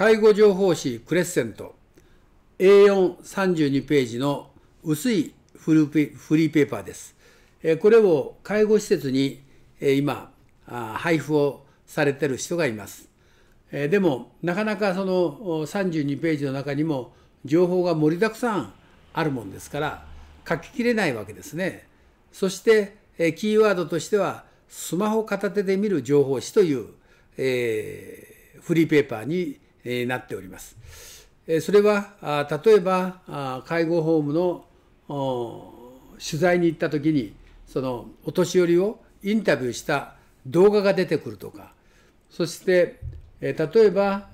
介護情報誌クレッセント A432 ページの薄いフルペフリーペーパーです。これを介護施設に今配布をされてる人がいます。でもなかなかその32ページの中にも情報が盛りだくさんあるもんですから書ききれないわけですね。そしてキーワードとしてはスマホ片手で見る情報誌という、えー、フリーペーパーにえなっております。えそれは例えば介護ホームの取材に行った時にそのお年寄りをインタビューした動画が出てくるとかそして例えば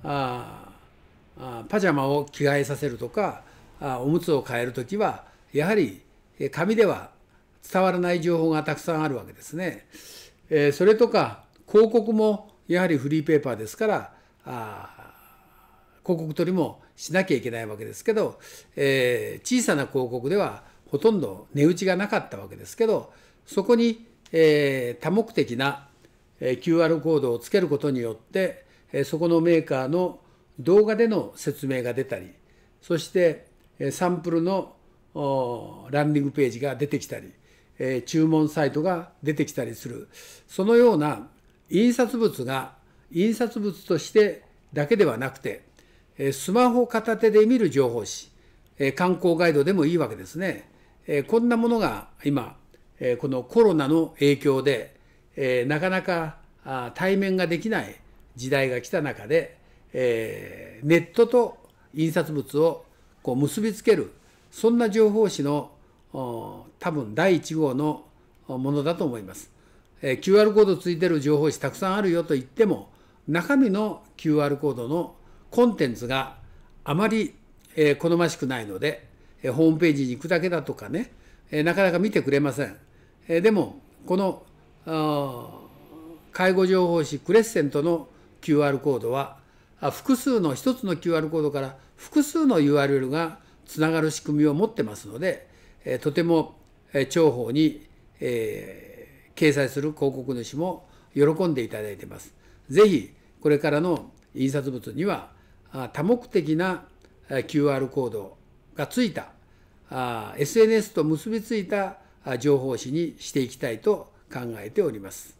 パジャマを着替えさせるとかおむつを変える時はやはり紙では伝わらない情報がたくさんあるわけですね。それとか広告もやはりフリーペーパーですから広告取りもしなきゃいけないわけですけど、えー、小さな広告ではほとんど値打ちがなかったわけですけどそこに、えー、多目的な QR コードをつけることによって、えそこのメーカーの動画での説明が出たりそしてサンプルのランディングページが出てきたり、え注文サイトが出てきたりするそのような印刷物が印刷物としてだけではなくてスマホ片手で見る情報誌、観光ガイドでもいいわけですね。こんなものが今、このコロナの影響で、なかなか対面ができない時代が来た中で、ネットと印刷物をこう結びつける、そんな情報誌の多分第1号のものだと思います。QR コードついてる情報誌たくさんあるよと言っても、中身の QR コードのコンテンツがあまり好ましくないので、ホームページに行くだけだとかね、なかなか見てくれません。でも、この介護情報誌クレッセントの QR コードは、複数の一つの QR コードから複数の URL がつながる仕組みを持ってますので、とても重宝に、え掲載する広告主も喜んでいただいてます。ぜひこれからの印刷物には多目的な QR コードがついた SNS と結びついた情報誌にしていきたいと考えております。